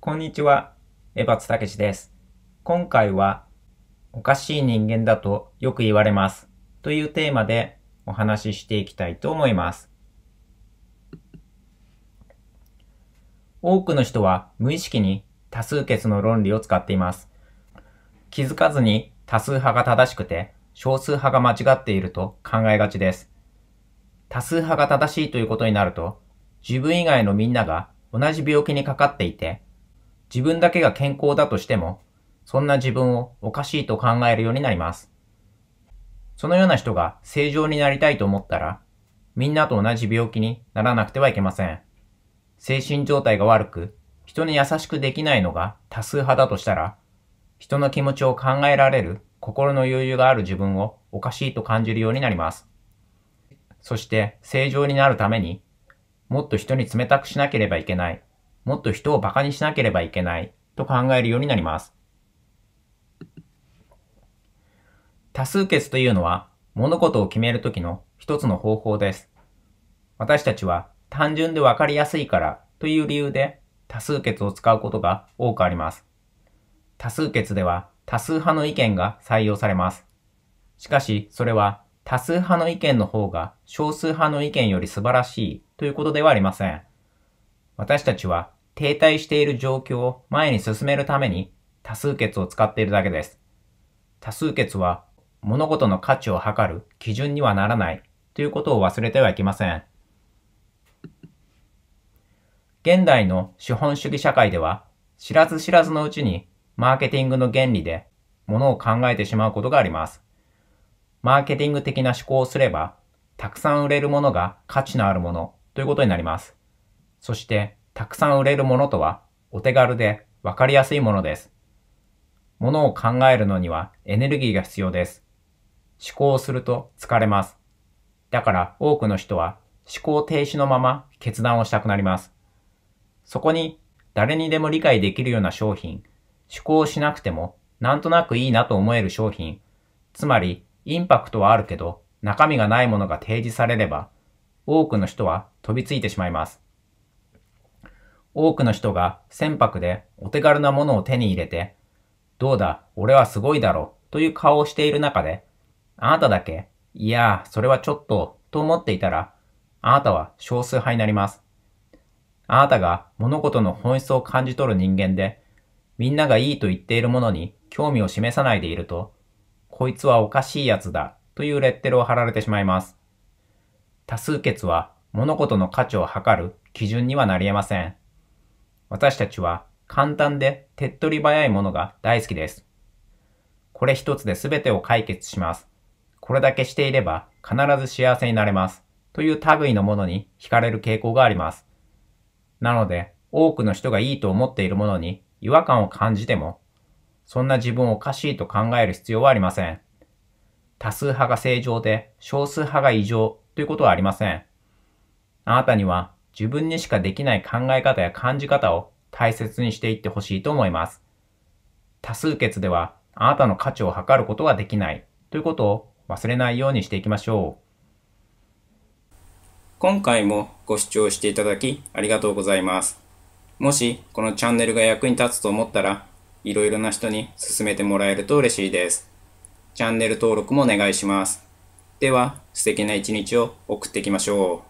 こんにちは、江ツタケシです。今回は、おかしい人間だとよく言われますというテーマでお話ししていきたいと思います。多くの人は無意識に多数決の論理を使っています。気づかずに多数派が正しくて少数派が間違っていると考えがちです。多数派が正しいということになると、自分以外のみんなが同じ病気にかかっていて自分だけが健康だとしても、そんな自分をおかしいと考えるようになります。そのような人が正常になりたいと思ったら、みんなと同じ病気にならなくてはいけません。精神状態が悪く、人に優しくできないのが多数派だとしたら、人の気持ちを考えられる心の余裕がある自分をおかしいと感じるようになります。そして正常になるためにもっと人に冷たくしなければいけないもっと人を馬鹿にしなければいけないと考えるようになります。多数決というのは物事を決めるときの一つの方法です。私たちは単純でわかりやすいからという理由で多数決を使うことが多くあります。多数決では多数派の意見が採用されます。しかし、それは多数派の意見の方が少数派の意見より素晴らしいということではありません。私たちは停滞している状況を前に進めるために多数決を使っているだけです。多数決は物事の価値を測る基準にはならないということを忘れてはいけません。現代の資本主義社会では知らず知らずのうちにマーケティングの原理で物を考えてしまうことがあります。マーケティング的な思考をすれば、たくさん売れるものが価値のあるものということになります。そしてたくさん売れるものとは、お手軽でわかりやすいものです。ものを考えるのにはエネルギーが必要です。思考すると疲れます。だから多くの人は思考停止のまま決断をしたくなります。そこに誰にでも理解できるような商品、思考しなくてもなんとなくいいなと思える商品、つまりインパクトはあるけど中身がないものが提示されれば多くの人は飛びついてしまいます。多くの人が船舶でお手軽なものを手に入れて、どうだ、俺はすごいだろ、という顔をしている中で、あなただけ、いやー、それはちょっと、と思っていたら、あなたは少数派になります。あなたが物事の本質を感じ取る人間で、みんながいいと言っているものに興味を示さないでいると、こいつはおかしいやつだというレッテルを貼られてしまいます。多数決は物事の価値を測る基準にはなり得ません。私たちは簡単で手っ取り早いものが大好きです。これ一つで全てを解決します。これだけしていれば必ず幸せになれます。という類のものに惹かれる傾向があります。なので、多くの人がいいと思っているものに違和感を感じても、そんな自分をおかしいと考える必要はありません。多数派が正常で少数派が異常ということはありません。あなたには自分にしかできない考え方や感じ方を大切にしていってほしいと思います。多数決ではあなたの価値を測ることができないということを忘れないようにしていきましょう。今回もご視聴していただきありがとうございます。もしこのチャンネルが役に立つと思ったら、いろいろな人に勧めてもらえると嬉しいです。チャンネル登録もお願いします。では、素敵な一日を送っていきましょう。